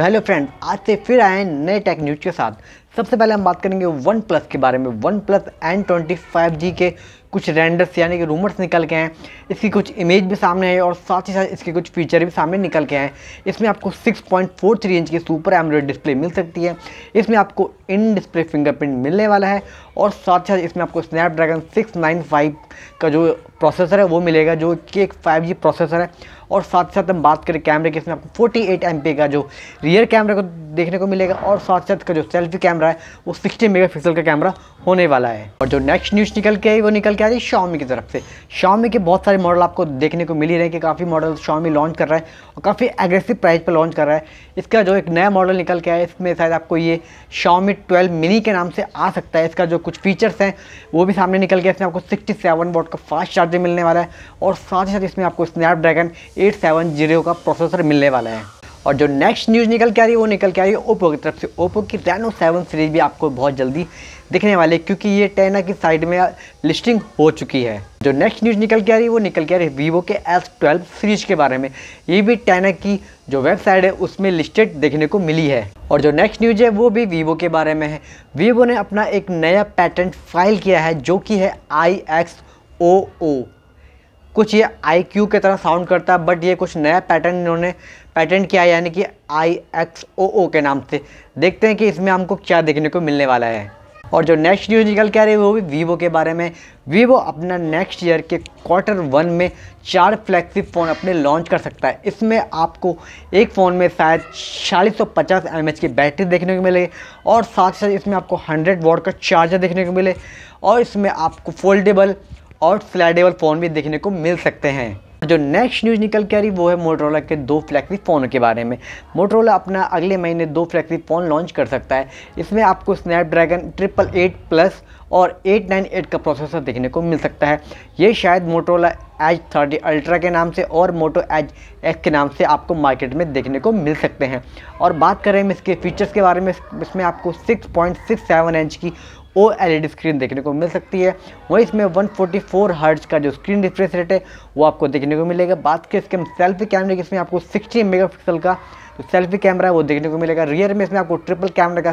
तो hello friend आज से फिर आए नए टेक न्यूज के साथ सबसे पहले हम बात करेंगे वन प्लस के बारे में one plus N twenty five G के कुछ रेंडर्स यानी कि रूमर्स निकल के हैं इसकी कुछ इमेज भी सामने है और साथ ही साथ इसके कुछ फीचर भी सामने निकल के हैं इसमें आपको 6.43 इंच की सुपर एमरोड डिस्प्ले मिल सकती है इसमें आपको इन डिस्प्ले फिंगरप्रिंट मिलने वाला है और साथ ही साथ इसमें आपको स्नैपड्रैगन सिक्स का जो प्रोसेसर है वो मिलेगा जो कि एक फाइव प्रोसेसर है और साथ ही साथ हम बात करें कैमरे के इसमें आपको फोर्टी एट का जो रियर कैमरा का देखने को मिलेगा और साथ साथ का जो सेल्फी कैमरा है वो 60 मेगापिक्सल का कैमरा होने वाला है और जो नेक्स्ट न्यूज़ निकल के आई वो निकल के आ रही है शामी की तरफ से शॉमी के बहुत सारे मॉडल आपको देखने को मिल ही रहे हैं कि काफ़ी मॉडल शॉमी लॉन्च कर रहा है और काफ़ी एग्रेसिव प्राइस पर लॉन्च कर रहा है इसका जो एक नया मॉडल निकल के आया इसमें शायद आपको ये शॉमी ट्वेल्व मिनी के नाम से आ सकता है इसका जो कुछ फीचर्स हैं वो भी सामने निकल के इसमें आपको सिक्सटी सेवन का फास्ट चार्जर मिलने वाला है और साथ ही साथ इसमें आपको स्नैपड्रैगन एट सेवन जीरो का प्रोसेसर मिलने वाला है और जो नेक्स्ट न्यूज़ निकल के आ रही है वो निकल के आ रही है ओप्पो की तरफ से ओप्पो की रेनो सेवन सीरीज़ भी आपको बहुत जल्दी दिखने वाली है क्योंकि ये टेना की साइड में लिस्टिंग हो चुकी है जो नेक्स्ट न्यूज़ निकल के आ रही है वो निकल के आ रही है वीवो के एस ट्वेल्व सीरीज के बारे में ये भी टेना की जो वेबसाइट है उसमें लिस्टेड देखने को मिली है और जो नेक्स्ट न्यूज है वो भी वीवो के बारे में है वीवो ने अपना एक नया पैटेंट फाइल किया है जो कि है आई एक्स ओ ओ कुछ ये आई क्यू की तरह साउंड करता है बट ये कुछ नया पैटर्न इन्होंने पैटर्न किया यानी कि आई एक्स ओ ओ के नाम से देखते हैं कि इसमें हमको क्या देखने को मिलने वाला है और जो नेक्स्ट न्यूज़ निकल के आ रही है वो भी वीवो के बारे में वीवो अपना नेक्स्ट ईयर के क्वार्टर वन में चार फ्लैक्सी फ़ोन अपने लॉन्च कर सकता है इसमें आपको एक फ़ोन में शायद चालीस सौ पचास एम की बैटरी देखने को मिले और साथ ही साथ इसमें आपको हंड्रेड वॉट का चार्जर देखने को मिले और इसमें आपको फोल्डेबल और स्लाइडेबल फ़ोन भी देखने को मिल सकते हैं जो नेक्स्ट न्यूज़ निकल के आ रही वो है मोटरोला के दो फ्लैक्सी फ़ोन के बारे में मोटरोला अपना अगले महीने दो फ्लैक्सी फ़ोन लॉन्च कर सकता है इसमें आपको स्नैपड्रैगन ट्रिपल एट प्लस और 898 का प्रोसेसर देखने को मिल सकता है ये शायद मोटरोला एच थर्टी अल्ट्रा के नाम से और मोटो एच एक्स के नाम से आपको मार्केट में देखने को मिल सकते हैं और बात करें हम इसके फीचर्स के बारे में इसमें आपको 6.67 इंच की ओ एल स्क्रीन देखने को मिल सकती है वहीं इसमें 144 फोर्टी हर्ट्ज का जो स्क्रीन रिफ्रेश रेट है वो आपको देखने को मिलेगा बात करें इसके हम सेल्फी कैमरे की इसमें आपको 60 मेगापिक्सल का जो सेल्फी कैमरा है वो देखने को मिलेगा रियर में इसमें आपको ट्रिपल कैमरा का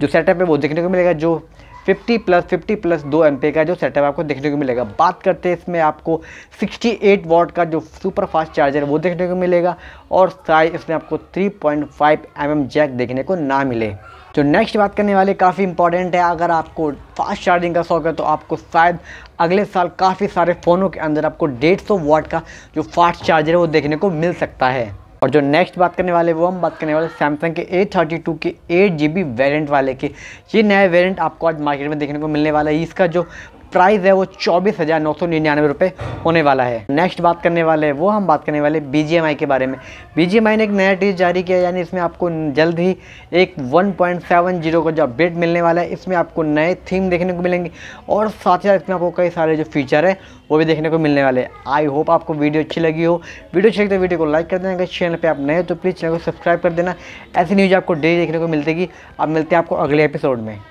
जो सेटअप है वो देखने को मिलेगा जो 50 प्लस 50 प्लस दो एम का जो सेटअप आपको देखने को मिलेगा बात करते हैं इसमें आपको 68 वॉट का जो सुपर फास्ट चार्जर वो देखने को मिलेगा और साइज इसमें आपको 3.5 पॉइंट mm जैक देखने को ना मिले जो नेक्स्ट बात करने वाले काफ़ी इंपॉर्टेंट है अगर आपको फास्ट चार्जिंग का शौक है तो आपको शायद अगले साल काफ़ी सारे फ़ोनों के अंदर आपको डेढ़ सौ वाट का जो फास्ट चार्जर है वो देखने को मिल सकता है और जो नेक्स्ट बात करने वाले वो हम बात करने वाले सैमसंग के ए थर्टी टू के एट जी बी वेरियंट वाले के ये नया वेरियंट आपको आज मार्केट में देखने को मिलने वाला है इसका जो प्राइस है वो चौबीस हज़ार नौ सौ निन्यानवे रुपये होने वाला है नेक्स्ट बात करने वाले वो हम बात करने वाले बी जी एम आई के बारे में बी जी एम आई ने एक नया टीज जारी किया यानी इसमें आपको जल्द ही एक वन पॉइंट सेवन जीरो का जो अपडेट मिलने वाला है इसमें आपको नए थीम देखने को मिलेंगे और साथ ही साथ इसमें आपको कई सारे जो फीचर है वो भी देखने को मिलने वाले आई होप आपको वीडियो अच्छी लगी हो वीडियो अच्छी लगी तो वीडियो को लाइक कर देना अगर चैनल पर आप नए तो प्लीज़ चैनल को सब्सक्राइब कर देना ऐसी न्यूज़ आपको डेली देखने को मिलती है अब मिलते हैं आपको अगले एपिसोड में